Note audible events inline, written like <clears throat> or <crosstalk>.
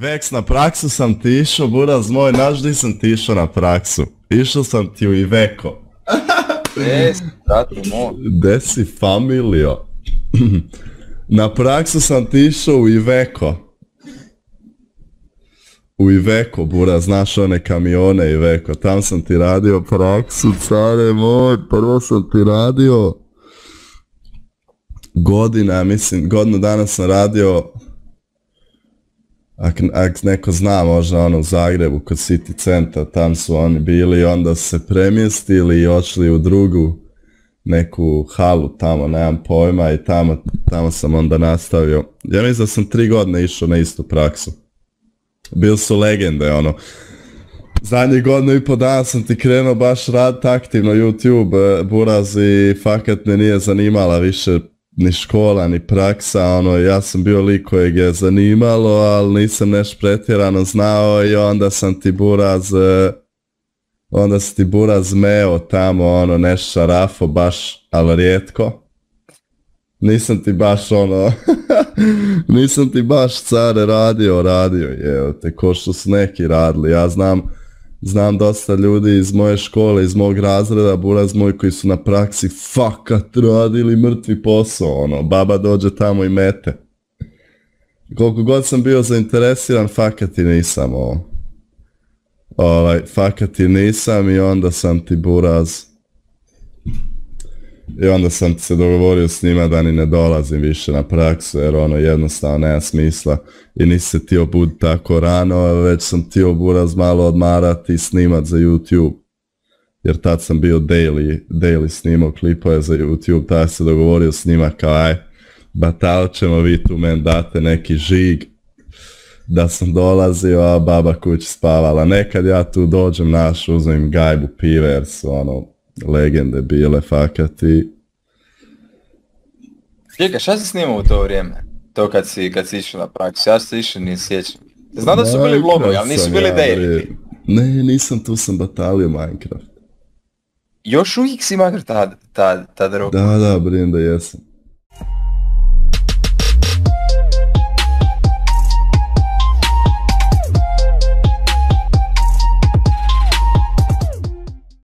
Veks, na praksu sam ti išao, buraz moj, znaš di sam ti išao na praksu? Išao sam ti u Iveko. veko. <laughs> si, moj? familio? <clears throat> na praksu sam ti išao u Iveko. U Iveko, bura, znaš one kamione veko, tam sam ti radio praksu, care moj, prvo sam ti radio godina, mislim, godinu danas sam radio Ak, ak neko zna možda ono u Zagrebu kod City centra, tam su oni bili, onda se premjestili i ošli u drugu neku halu tamo, nemam pojma i tamo, tamo sam onda nastavio. Ja mislim da sam tri godine išao na istu praksu. Bil su legende, ono. Zadnji godinu i po dana sam ti krenuo baš rad aktivno YouTube, Buraz i fakat me nije zanimala više ni škola, ni praksa, ono, ja sam bio lik kojeg je zanimalo, ali nisam nešto pretjerano znao i onda sam ti buraz, e, onda si ti buraz meo tamo, ono, nešto šarafo, baš, ali rijetko. Nisam ti baš ono, <laughs> nisam ti baš care radio, radio je, te ko što su neki radili, ja znam, znam dosta ljudi iz moje škole, iz mog razreda, buraz moj koji su na praksi fakat radili mrtvi posao, ono, baba dođe tamo i mete. Koliko god sam bio zainteresiran, fakat i nisam ovo. Ovaj, fakat i nisam i onda sam ti buraz i onda sam se dogovorio s njima da ni ne dolazim više na praksu jer ono jednostavno nema smisla i nisi se tio bud tako rano, već sam tio buraz malo odmarati i snimat za YouTube. Jer tad sam bio daily, daily snimao klipove za YouTube, tad se dogovorio s njima kao aj, batao ćemo vi tu men date neki žig da sam dolazio, a baba kući spavala. Nekad ja tu dođem naš, uzmem gajbu pive jer su ono legende bile fakat i... Ljeka, šta si snimao u to vrijeme? To kad si, kad si išao na praksu, ja se više nije sjećam. Znam da su bili vlogovi, ali nisu bili ja, daily. Ne, nisam, tu sam batalio Minecraft. Još uvijek si Minecraft tad, tad, tad Da, da, brim da jesam.